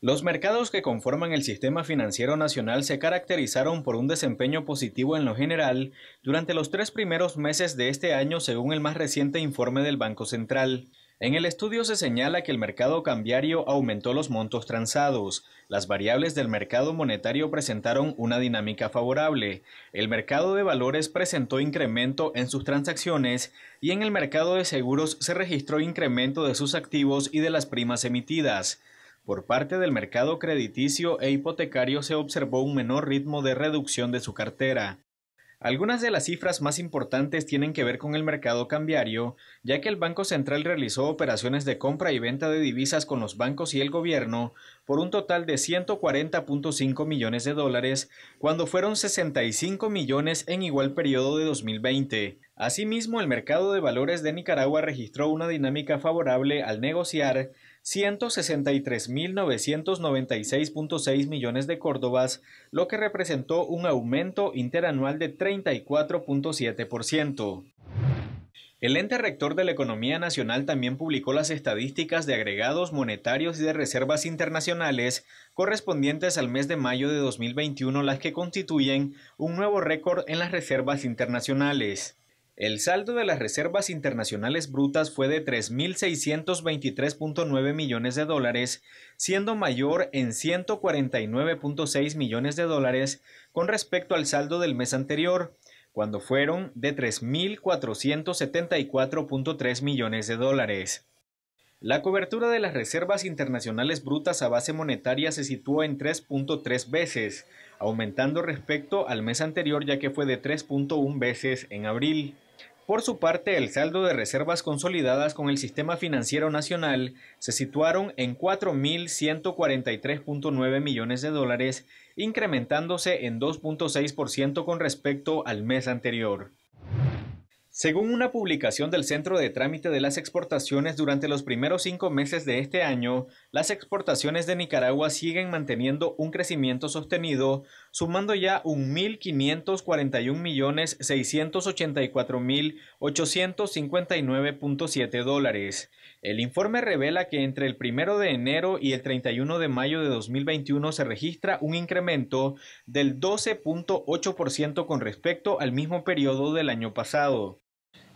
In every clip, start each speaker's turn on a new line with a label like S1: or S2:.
S1: Los mercados que conforman el sistema financiero nacional se caracterizaron por un desempeño positivo en lo general durante los tres primeros meses de este año según el más reciente informe del Banco Central. En el estudio se señala que el mercado cambiario aumentó los montos transados, las variables del mercado monetario presentaron una dinámica favorable, el mercado de valores presentó incremento en sus transacciones y en el mercado de seguros se registró incremento de sus activos y de las primas emitidas. Por parte del mercado crediticio e hipotecario se observó un menor ritmo de reducción de su cartera. Algunas de las cifras más importantes tienen que ver con el mercado cambiario, ya que el Banco Central realizó operaciones de compra y venta de divisas con los bancos y el gobierno por un total de 140.5 millones de dólares, cuando fueron 65 millones en igual periodo de 2020. Asimismo, el mercado de valores de Nicaragua registró una dinámica favorable al negociar 163.996.6 millones de córdobas, lo que representó un aumento interanual de 34.7%. El ente rector de la economía nacional también publicó las estadísticas de agregados monetarios y de reservas internacionales correspondientes al mes de mayo de 2021, las que constituyen un nuevo récord en las reservas internacionales. El saldo de las reservas internacionales brutas fue de 3.623.9 millones de dólares, siendo mayor en 149.6 millones de dólares con respecto al saldo del mes anterior, cuando fueron de 3.474.3 millones de dólares. La cobertura de las reservas internacionales brutas a base monetaria se situó en 3.3 veces, aumentando respecto al mes anterior ya que fue de 3.1 veces en abril. Por su parte, el saldo de reservas consolidadas con el Sistema Financiero Nacional se situaron en 4.143.9 millones de dólares, incrementándose en 2.6% con respecto al mes anterior. Según una publicación del Centro de Trámite de las Exportaciones, durante los primeros cinco meses de este año, las exportaciones de Nicaragua siguen manteniendo un crecimiento sostenido, sumando ya 1.541.684.859.7 dólares. El informe revela que entre el 1 de enero y el 31 de mayo de 2021 se registra un incremento del 12.8% con respecto al mismo periodo del año pasado.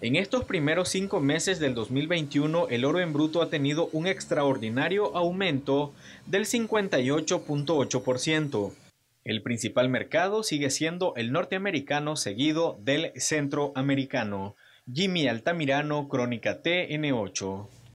S1: En estos primeros cinco meses del 2021, el oro en bruto ha tenido un extraordinario aumento del 58.8%. El principal mercado sigue siendo el norteamericano, seguido del centroamericano. Jimmy Altamirano, Crónica TN8.